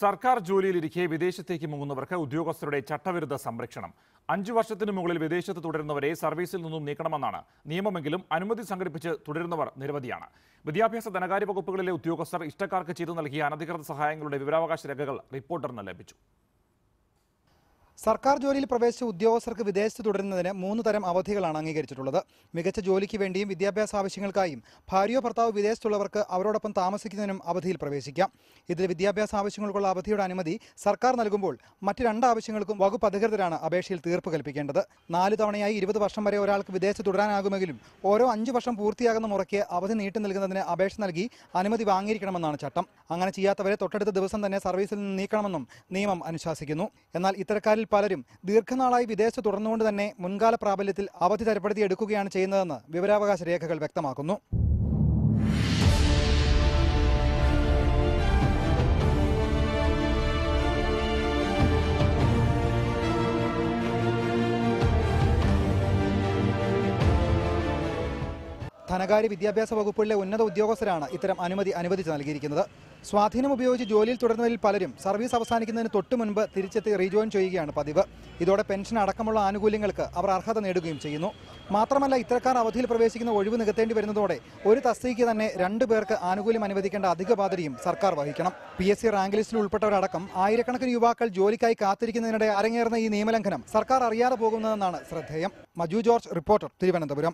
സർക്കാർ ജോലിയിലിരിക്കെ വിദേശത്തേക്ക് മുങ്ങുന്നവർക്ക് ഉദ്യോഗസ്ഥരുടെ ചട്ടവിരുദ്ധ സംരക്ഷണം അഞ്ചു വർഷത്തിന് മുകളിൽ വിദേശത്ത് തുടരുന്നവരെ സർവീസിൽ നിന്നും നീക്കണമെന്നാണ് നിയമമെങ്കിലും അനുമതി സംഘടിപ്പിച്ച് തുടരുന്നവർ നിരവധിയാണ് വിദ്യാഭ്യാസ ധനകാര്യ വകുപ്പുകളിലെ ഉദ്യോഗസ്ഥർ ഇഷ്ടക്കാർക്ക് ചെയ്തു നൽകിയ അനധികൃത സഹായങ്ങളുടെ വിവരാവകാശ രേഖകൾ റിപ്പോർട്ടറിന് ലഭിച്ചു സർക്കാർ ജോലിയിൽ പ്രവേശിച്ച ഉദ്യോഗസ്ഥർക്ക് വിദേശത്ത് തുടരുന്നതിന് മൂന്ന് തരം അവധികളാണ് അംഗീകരിച്ചിട്ടുള്ളത് മികച്ച ജോലിക്ക് വേണ്ടിയും വിദ്യാഭ്യാസ ആവശ്യങ്ങൾക്കായും ഭാര്യയോ ഭർത്താവ് വിദേശത്തുള്ളവർക്ക് അവരോടൊപ്പം താമസിക്കുന്നതിനും അവധിയിൽ പ്രവേശിക്കാം ഇതിൽ വിദ്യാഭ്യാസ ആവശ്യങ്ങൾക്കുള്ള അവധിയുടെ അനുമതി സർക്കാർ നൽകുമ്പോൾ മറ്റ് രണ്ട് ആവശ്യങ്ങൾക്കും വകുപ്പ് അധികൃതരാണ് അപേക്ഷയിൽ തീർപ്പ് കൽപ്പിക്കേണ്ടത് നാല് തവണയായി ഇരുപത് വർഷം വരെ ഒരാൾക്ക് വിദേശത്ത് തുടരാനാകുമെങ്കിലും ഓരോ അഞ്ച് വർഷം പൂർത്തിയാകുന്ന മുറയ്ക്ക് അവധി നീട്ടി നൽകുന്നതിന് അപേക്ഷ നൽകി അനുമതി വാങ്ങിയിരിക്കണമെന്നാണ് ചട്ടം അങ്ങനെ ചെയ്യാത്തവരെ തൊട്ടടുത്ത ദിവസം തന്നെ സർവീസിൽ നിന്ന് നീക്കണമെന്നും നിയമം അനുശാസിക്കുന്നു എന്നാൽ ഇത്തരക്കാരിൽ പലരും ദീർഘനാളായി വിദേശത്ത് തുടർന്നുകൊണ്ട് തന്നെ മുൻകാല പ്രാബല്യത്തിൽ അവധി തരപ്പെടുത്തിയെടുക്കുകയാണ് ചെയ്യുന്നതെന്ന് വിവരാവകാശ രേഖകൾ വ്യക്തമാക്കുന്നു ധനകാര്യ വിദ്യാഭ്യാസ വകുപ്പുകളിലെ ഉന്നത ഉദ്യോഗസ്ഥരാണ് ഇത്തരം അനുമതി അനുവദിച്ച് നൽകിയിരിക്കുന്നത് സ്വാധീനം ഉപയോഗിച്ച് ജോലിയിൽ തുടരുന്നവരിൽ പലരും സർവീസ് അവസാനിക്കുന്നതിന് തൊട്ടു മുൻപ് തിരിച്ചെത്തി റീജോയിൻ ചെയ്യുകയാണ് പതിവ് ഇതോടെ പെൻഷൻ അടക്കമുള്ള ആനുകൂല്യങ്ങൾക്ക് അവർ അർഹത നേടുകയും ചെയ്യുന്നു മാത്രമല്ല ഇത്തരക്കാർ അവധിയിൽ പ്രവേശിക്കുന്ന ഒഴിവ് നികത്തേണ്ടി വരുന്നതോടെ ഒരു തസ്തിക്ക് തന്നെ രണ്ടു പേർക്ക് ആനുകൂല്യം അനുവദിക്കേണ്ട അധിക ബാധ്യതയും സർക്കാർ വഹിക്കണം പി എസ് സി റാങ്ക് ലിസ്റ്റിൽ ഉൾപ്പെട്ടവരടക്കം ആയിരക്കണക്കിന് യുവാക്കൾ ജോലിക്കായി കാത്തിരിക്കുന്നതിനിടെ അരങ്ങേറുന്ന ഈ നിയമലംഘനം സർക്കാർ അറിയാതെ പോകുന്നതെന്നാണ് ശ്രദ്ധേയം മജു ജോർജ് റിപ്പോർട്ടർ തിരുവനന്തപുരം